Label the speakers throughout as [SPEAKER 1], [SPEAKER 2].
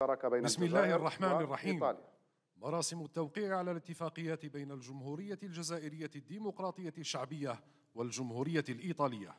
[SPEAKER 1] بين بسم الله الرحمن الرحيم إيطاليا. مراسم التوقيع على الاتفاقيات بين الجمهورية الجزائرية الديمقراطية الشعبية والجمهورية الإيطالية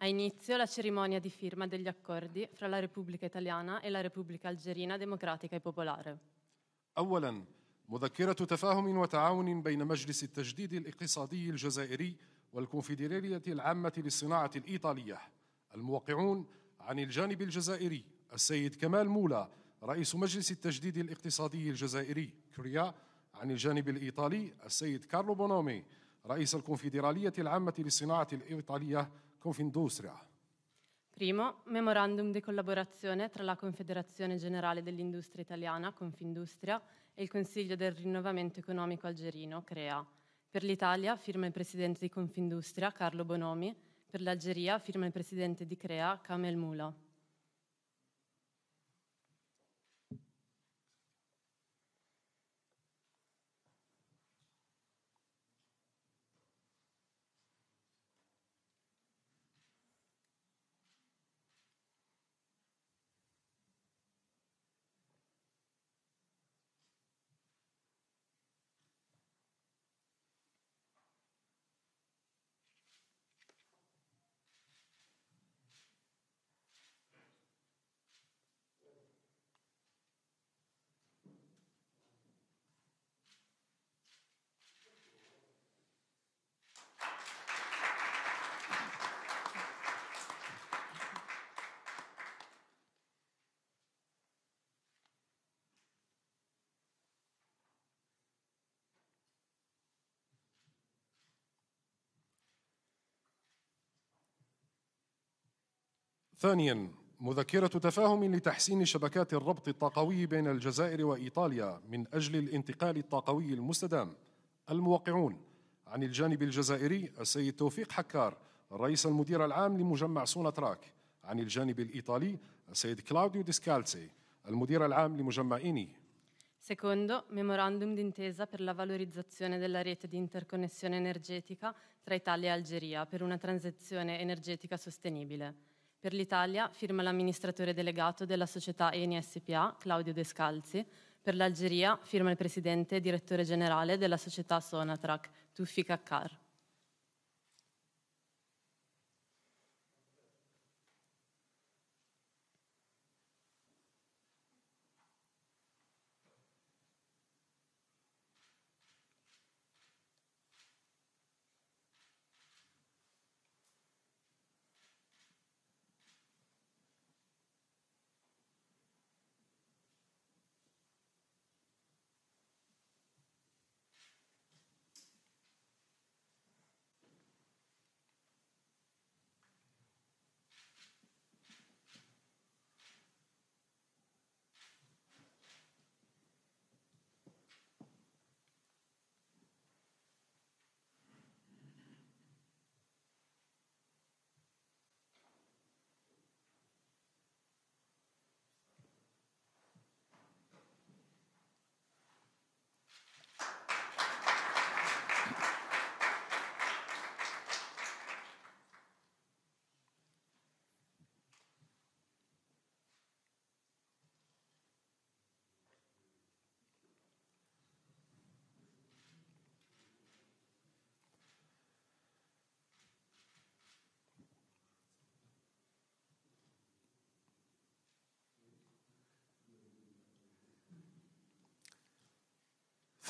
[SPEAKER 2] Ha inizio la cerimonia di firma degli accordi fra la Repubblica Italiana e la Repubblica Algerina Democratica e Popolare.
[SPEAKER 1] أولا مذكرة تفاهم وتعاون بين مجلس التجديد الاقتصادي الجزائري والكونفدرالية العامة للصناعة الإيطالية الموقعون عن الجانب الجزائري السيد كمال مولا رئيس مجلس التجديد الاقتصادي الجزائري كريا عن الجانب الإيطالي السيد كارلو بونومي رئيس الكونفدرالية العامة للصناعة الإيطالية كونفندوستريا
[SPEAKER 2] Primo, memorandum di collaborazione tra la Confederazione Generale dell'Industria Italiana, Confindustria, e il Consiglio del Rinnovamento Economico Algerino, CREA. Per l'Italia firma il Presidente di Confindustria, Carlo Bonomi, per l'Algeria firma il Presidente di CREA, Kamel Mula.
[SPEAKER 1] ثانيا مذكرة تفاهم لتحسين شبكات الربط الطاقوي بين الجزائر وإيطاليا من أجل الانتقال الطاقوي المستدام الموقعون عن الجانب الجزائري السيد توفيق حكار رئيس المدير العام لمجمع تراك عن الجانب الإيطالي السيد كلاوديو ديسكالسي المدير العام لمجمع إيني
[SPEAKER 2] Secondo, memorandum d'intesa per la valorizzazione della rete di interconnessione energetica tra Italia e Algeria per una transizione energetica sostenibile. Per l'Italia firma l'amministratore delegato della società Eni SPA, Claudio Descalzi. Per l'Algeria firma il presidente e direttore generale della società Sonatrac, Tuffi Kakkar.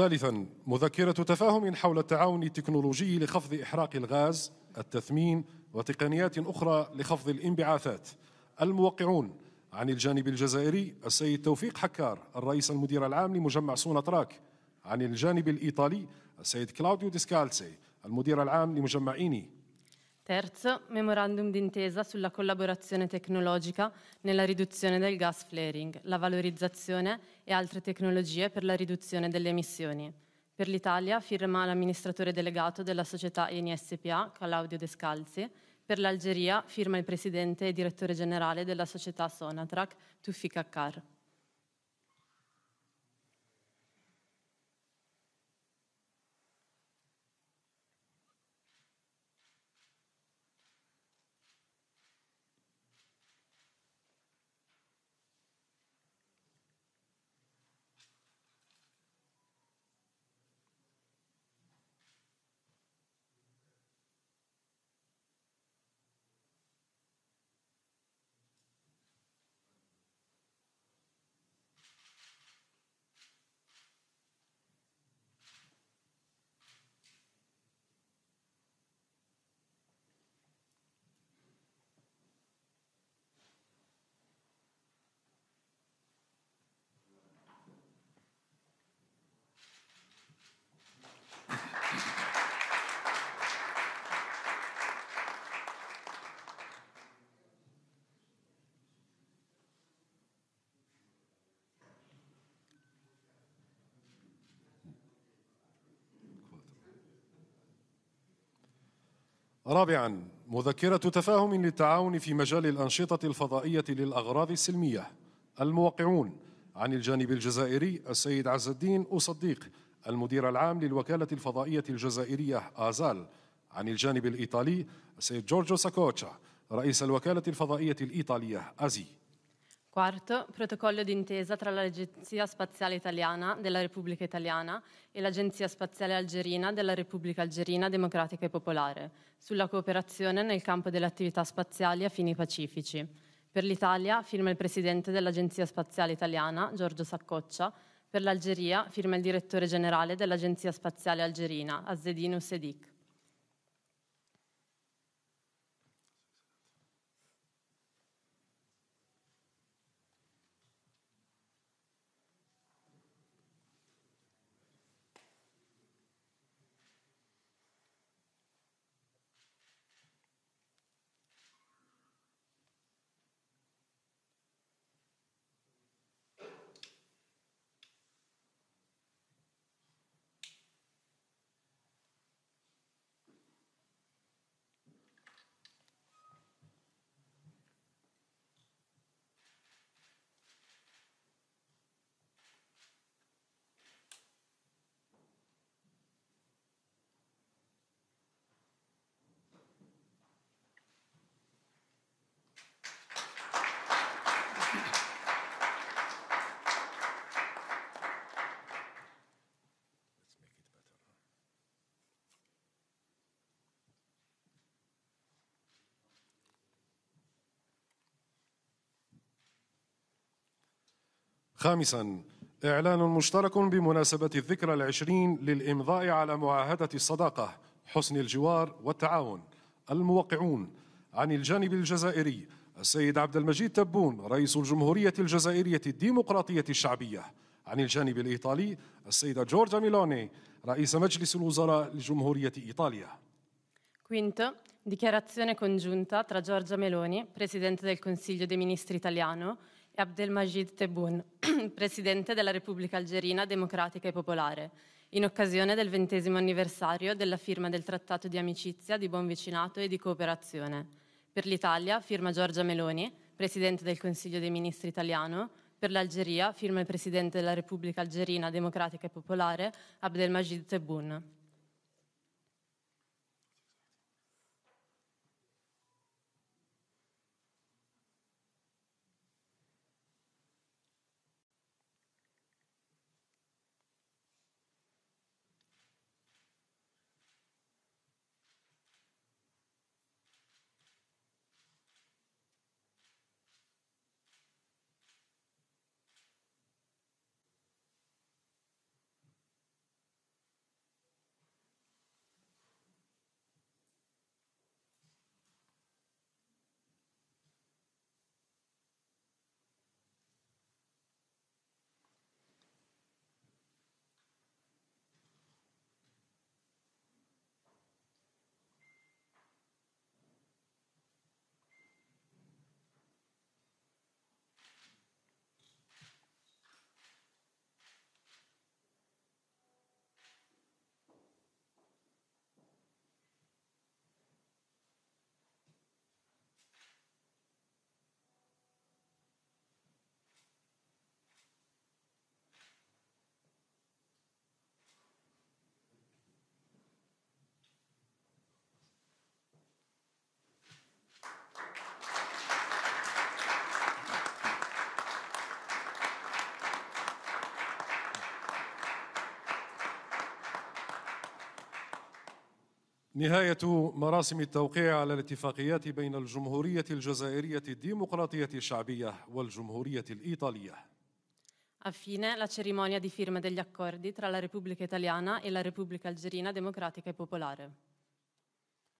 [SPEAKER 1] ثالثا مذكرة تفاهم حول التعاون التكنولوجي لخفض إحراق الغاز التثمين وتقنيات أخرى لخفض الانبعاثات الموقعون عن الجانب الجزائري السيد توفيق حكار الرئيس المدير العام لمجمع تراك عن الجانب الإيطالي السيد كلاوديو ديسكالسي المدير العام لمجمع إيني
[SPEAKER 2] Terzo, memorandum d'intesa sulla collaborazione tecnologica nella riduzione del gas flaring, la valorizzazione e altre tecnologie per la riduzione delle emissioni. Per l'Italia firma l'amministratore delegato della società Eni SPA, Claudio Descalzi, per l'Algeria firma il presidente e direttore generale della società Sonatrack, Tufik Akkar.
[SPEAKER 1] رابعا مذكرة تفاهم للتعاون في مجال الأنشطة الفضائية للأغراض السلمية الموقعون عن الجانب الجزائري السيد عز الدين أصديق المدير العام للوكالة الفضائية الجزائرية آزال عن الجانب الإيطالي السيد جورجو ساكوتشا رئيس الوكالة الفضائية الإيطالية أزي
[SPEAKER 2] Quarto, protocollo d'intesa tra l'Agenzia Spaziale Italiana della Repubblica Italiana e l'Agenzia Spaziale Algerina della Repubblica Algerina Democratica e Popolare sulla cooperazione nel campo delle attività spaziali a fini pacifici. Per l'Italia firma il presidente dell'Agenzia Spaziale Italiana, Giorgio Saccoccia, per l'Algeria firma il direttore generale dell'Agenzia Spaziale Algerina, Azzedine Sedik.
[SPEAKER 1] خامسا إعلان مشترك بمناسبة الذكرى العشرين للإمضاء على معاهدة الصداقة حسن الجوار والتعاون الموقعون عن الجانب الجزائري السيد عبد المجيد تبون رئيس الجمهورية الجزائرية الديمقراطية الشعبية عن الجانب الإيطالي السيدة جورجا ميلوني رئيس مجلس الوزراء لجمهورية إيطاليا
[SPEAKER 2] Quinto, dichiarazione congiunta tra Giorgia Meloni, Presidente del Consiglio dei Ministri italiano, e Abdelmajid Tebboune, Presidente della Repubblica Algerina Democratica e Popolare, in occasione del ventesimo anniversario della firma del Trattato di amicizia, di buon vicinato e di cooperazione. Per l'Italia firma Giorgia Meloni, Presidente del Consiglio dei Ministri italiano, per l'Algeria firma il Presidente della Repubblica Algerina Democratica e Popolare Abdelmajid Tebboune.
[SPEAKER 1] نهاية مراسم التوقيع على الاتفاقيات بين الجمهورية الجزائرية الديمقراطية الشعبية والجمهورية الإيطالية.
[SPEAKER 2] A fine la cerimonia di firma degli accordi tra la Repubblica Italiana e la Repubblica Algerina Democratica e Popolare.